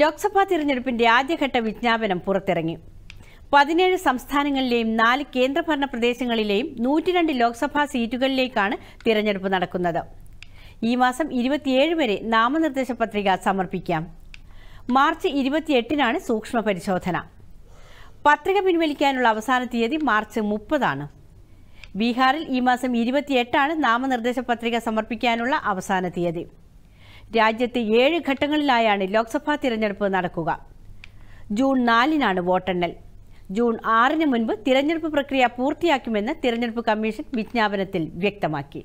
ലോക്സഭാ തിരഞ്ഞെടുപ്പിന്റെ ആദ്യഘട്ട വിജ്ഞാപനം പുറത്തിറങ്ങി പതിനേഴ് സംസ്ഥാനങ്ങളിലെയും നാല് കേന്ദ്രഭരണ പ്രദേശങ്ങളിലെയും നൂറ്റിരണ്ട് ലോക്സഭാ സീറ്റുകളിലേക്കാണ് തിരഞ്ഞെടുപ്പ് നടക്കുന്നത് ഈ മാസം ഇരുപത്തിയേഴ് വരെ നാമനിർദ്ദേശ പത്രിക സമർപ്പിക്കാം മാർച്ച് ഇരുപത്തിയെട്ടിനാണ് സൂക്ഷ്മ പരിശോധന പത്രിക പിൻവലിക്കാനുള്ള അവസാന തീയതി മാർച്ച് മുപ്പതാണ് ബീഹാറിൽ ഈ മാസം ഇരുപത്തിയെട്ടാണ് നാമനിർദ്ദേശ പത്രിക സമർപ്പിക്കാനുള്ള അവസാന തീയതി രാജ്യത്ത് ഏഴ് ഘട്ടങ്ങളിലായാണ് ലോക്സഭാ തിരഞ്ഞെടുപ്പ് നടക്കുക ജൂൺ നാലിനാണ് വോട്ടെണ്ണൽ ജൂൺ ആറിന് മുൻപ് തിരഞ്ഞെടുപ്പ് പ്രക്രിയ പൂർത്തിയാക്കുമെന്ന് തിരഞ്ഞെടുപ്പ് കമ്മീഷൻ വിജ്ഞാപനത്തിൽ വ്യക്തമാക്കി